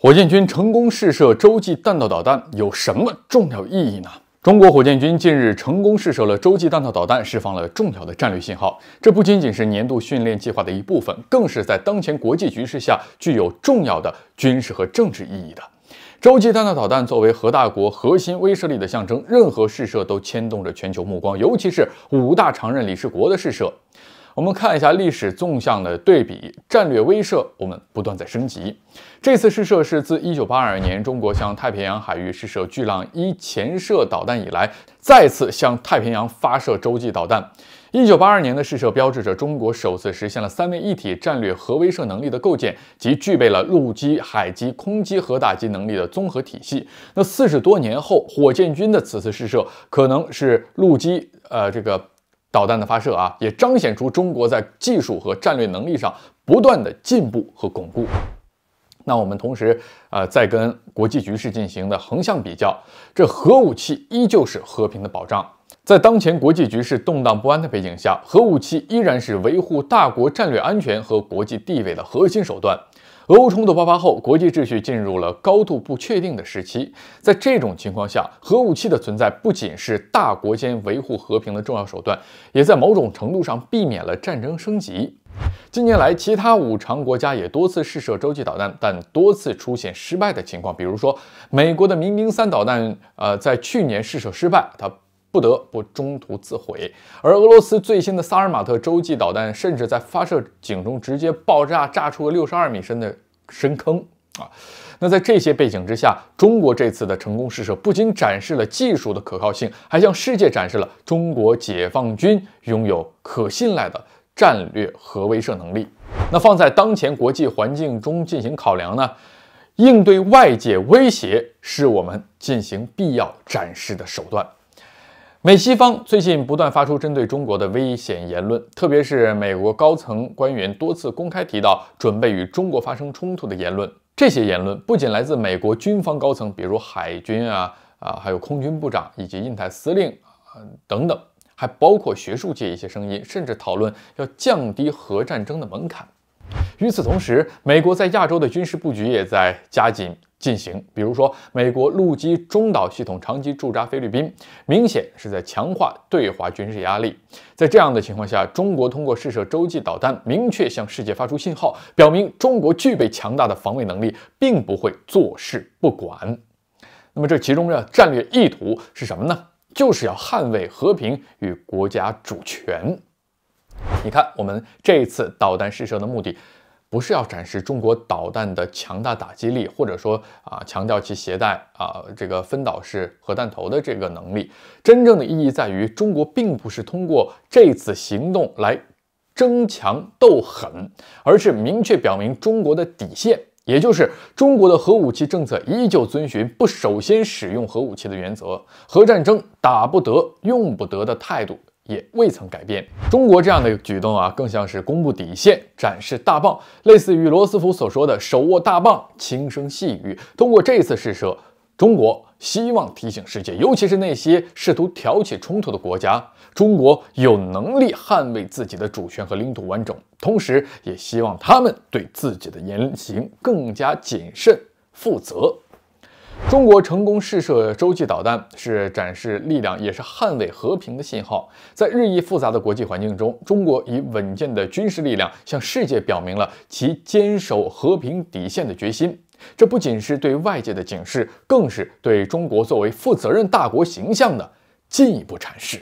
火箭军成功试射洲际弹道导弹有什么重要意义呢？中国火箭军近日成功试射了洲际弹道导弹，释放了重要的战略信号。这不仅仅是年度训练计划的一部分，更是在当前国际局势下具有重要的军事和政治意义的。洲际弹道导弹作为核大国核心威慑力的象征，任何试射都牵动着全球目光，尤其是五大常任理事国的试射。我们看一下历史纵向的对比，战略威慑我们不断在升级。这次试射是自一九八二年中国向太平洋海域试射巨浪一潜射导弹以来，再次向太平洋发射洲际导弹。一九八二年的试射标志着中国首次实现了三位一体战略核威慑能力的构建，及具备了陆基、海基、空基核打击能力的综合体系。那四十多年后，火箭军的此次试射可能是陆基，呃，这个。导弹的发射啊，也彰显出中国在技术和战略能力上不断的进步和巩固。那我们同时啊，在跟国际局势进行的横向比较，这核武器依旧是和平的保障。在当前国际局势动荡不安的背景下，核武器依然是维护大国战略安全和国际地位的核心手段。俄乌冲突爆发后，国际秩序进入了高度不确定的时期。在这种情况下，核武器的存在不仅是大国间维护和平的重要手段，也在某种程度上避免了战争升级。近年来，其他五常国家也多次试射洲际导弹，但多次出现失败的情况。比如说，美国的民兵三导弹，呃，在去年试射失败，它。不得不中途自毁，而俄罗斯最新的萨尔马特洲际导弹甚至在发射井中直接爆炸，炸出了六十二米深的深坑啊！那在这些背景之下，中国这次的成功试射不仅展示了技术的可靠性，还向世界展示了中国解放军拥有可信赖的战略核威慑能力。那放在当前国际环境中进行考量呢？应对外界威胁是我们进行必要展示的手段。美西方最近不断发出针对中国的危险言论，特别是美国高层官员多次公开提到准备与中国发生冲突的言论。这些言论不仅来自美国军方高层，比如海军啊啊，还有空军部长以及印太司令啊、等等，还包括学术界一些声音，甚至讨论要降低核战争的门槛。与此同时，美国在亚洲的军事布局也在加紧。进行，比如说，美国陆基中导系统长期驻扎菲律宾，明显是在强化对华军事压力。在这样的情况下，中国通过试射洲际导弹，明确向世界发出信号，表明中国具备强大的防卫能力，并不会坐视不管。那么这其中的战略意图是什么呢？就是要捍卫和平与国家主权。你看，我们这一次导弹试射的目的。不是要展示中国导弹的强大打击力，或者说啊强调其携带啊这个分导式核弹头的这个能力。真正的意义在于，中国并不是通过这次行动来争强斗狠，而是明确表明中国的底线，也就是中国的核武器政策依旧遵循不首先使用核武器的原则，核战争打不得、用不得的态度。也未曾改变。中国这样的举动啊，更像是公布底线、展示大棒，类似于罗斯福所说的手握大棒、轻声细语。通过这次试射，中国希望提醒世界，尤其是那些试图挑起冲突的国家，中国有能力捍卫自己的主权和领土完整，同时也希望他们对自己的言行更加谨慎、负责。中国成功试射洲际导弹，是展示力量，也是捍卫和平的信号。在日益复杂的国际环境中，中国以稳健的军事力量向世界表明了其坚守和平底线的决心。这不仅是对外界的警示，更是对中国作为负责任大国形象的进一步阐释。